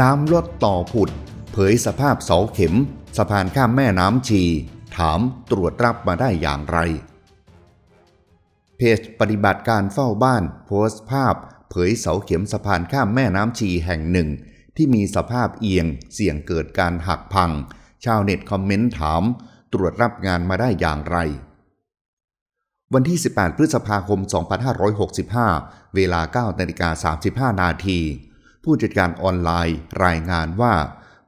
น้ำลดต่อผุด เผยสภาพเสาเข็มสะพานข้ามแม่น้ำชี ถามตรวจรับมาได้อย่างไร เพจปฏิบัติการเฝ้าบ้าน โพสต์ภาพ เผยเสาเข็มสะพานข้ามแม่น้ำชีแห่งหนึ่ง ที่มีสภาพเอียง เสี่ยงเกิดการหักพัง ชาวเน็ตคอมเมนต์ถาม ตรวจรับงานมาได้อย่างไร วันที่ 18 พฤษภาคม 2565 เวลา9นาฬิกา35นาทีผู้จัดการออนไลน์รายงานว่า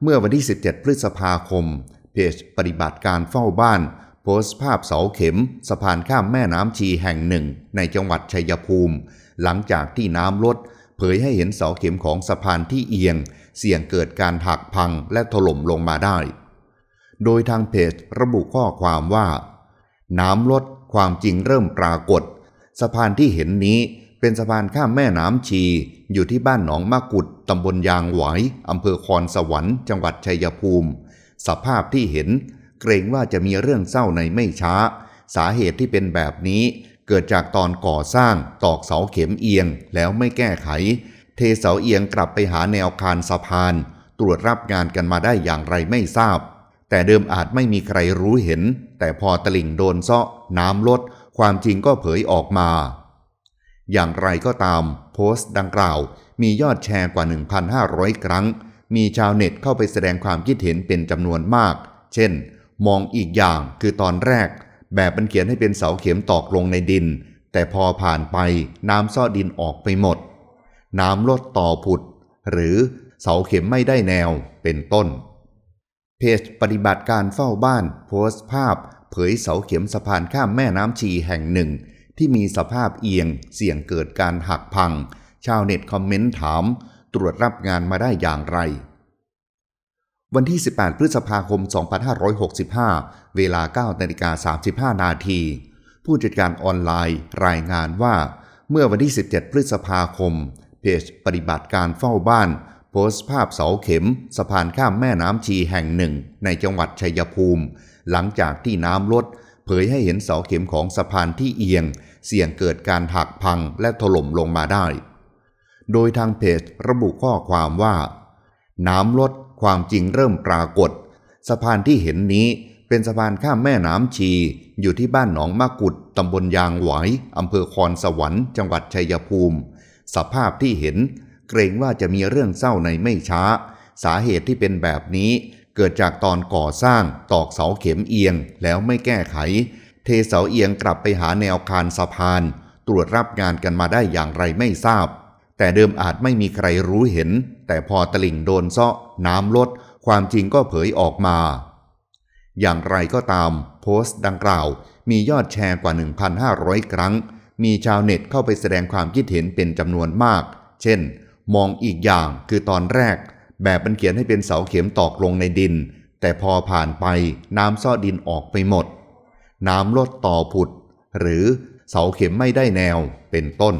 เมื่อวันที่ 17 พฤษภาคม เพจปฏิบัติการเฝ้าบ้าน โพสต์ภาพเสาเข็ม สะพานข้ามแม่น้ำชีแห่งหนึ่งในจังหวัดชัยภูมิ หลังจากที่น้ำลด เผยให้เห็นเสาเข็มของสะพานที่เอียง เสี่ยงเกิดการหักพังและถล่มลงมาได้ โดยทางเพจระบุข้อความว่า น้ำลดความจริงเริ่มปรากฏสะพานที่เห็นนี้เป็นสะพานข้ามแม่น้ำชี อยู่ที่บ้านหนองมากุดตำบลยางหวายอำเภอคอนสวรรค์จังหวัดชัยภูมิ สภาพที่เห็น เกรงว่าจะมีเรื่องเศร้าในไม่ช้า สาเหตุที่เป็นแบบนี้ เกิดจากตอนก่อสร้าง ตอกเสาเข็มเอียงแล้วไม่แก้ไข เทเสาเอียงกลับไปหาแนวคานสะพาน ตรวจรับงานกันมาได้อย่างไรไม่ทราบ แต่เดิมอาจไม่มีใครรู้เห็น แต่พอตลิ่งโดนเซาะ น้ำลดความจริงก็เผยออกมาอย่างไรก็ตามโพสต์ดังกล่าวมียอดแชร์กว่า 1,500ครั้ง มีชาวเน็ตเข้าไปแสดงความคิดเห็นเป็นจำนวนมาก เช่น มองอีกอย่างคือตอนแรก แบบมันเขียนให้เป็นเสาเข็มตอกลงในดิน แต่พอผ่านไปน้ำซ่อดินออกไปหมด น้ำลดต่อผุด หรือเสาเข็มไม่ได้แนวเป็นต้น เพจปฏิบัติการเฝ้าบ้าน โพสต์ภาพเผยเสาเข็มสะพานข้ามแม่น้ำชีแห่งหนึ่งที่มีสภาพเอียงเสี่ยงเกิดการหักพัง ชาวเน็ตคอมเมนต์ถาม ตรวจรับงานมาได้อย่างไร วันที่ 18 พฤษภาคม 2565 เวลา9นาฬิกา35 นาที ผู้จัดการออนไลน์รายงานว่าเมื่อวันที่ 17 พฤษภาคม เพจปฏิบัติการเฝ้าบ้าน โพสต์ภาพเสาเข็มสะพานข้ามแม่น้ำชีแห่งหนึ่งในจังหวัดชัยภูมิ หลังจากที่น้ำลดเผยให้เห็นเสาเข็มของสะพานที่เอียงเสี่ยงเกิดการหักพังและถล่มลงมาได้ โดยทางเพจระบุข้อความว่า น้ำลดความจริงเริ่มปรากฏ สะพานที่เห็นนี้ เป็นสะพานข้ามแม่น้ำชีอยู่ที่บ้านหนองมากุดตำบลยางไหวอำเภอคอนสวรรค์จังหวัดชัยภูมิ สภาพที่เห็น เกรงว่าจะมีเรื่องเศร้าในไม่ช้า สาเหตุที่เป็นแบบนี้เกิดจากตอนก่อสร้างตอกเสาเข็มเอียงแล้วไม่แก้ไข เทเสาเอียงกลับไปหาแนวคานสะพาน ตรวจรับงานกันมาได้อย่างไรไม่ทราบ แต่เดิมอาจไม่มีใครรู้เห็น แต่พอตลิ่งโดนเซาะน้ำลด ความจริงก็เผยออกมา อย่างไรก็ตาม โพสต์ดังกล่าวมียอดแชร์กว่า 1,500ครั้ง มีชาวเน็ตเข้าไปแสดงความคิดเห็นเป็นจำนวนมาก เช่น มองอีกอย่างคือตอนแรกแบบมันเขียนให้เป็นเสาเข็มตอกลงในดิน แต่พอผ่านไปน้ำซ่อดินออกไปหมด น้ำลดต่อผุด หรือเสาเข็มไม่ได้แนวเป็นต้น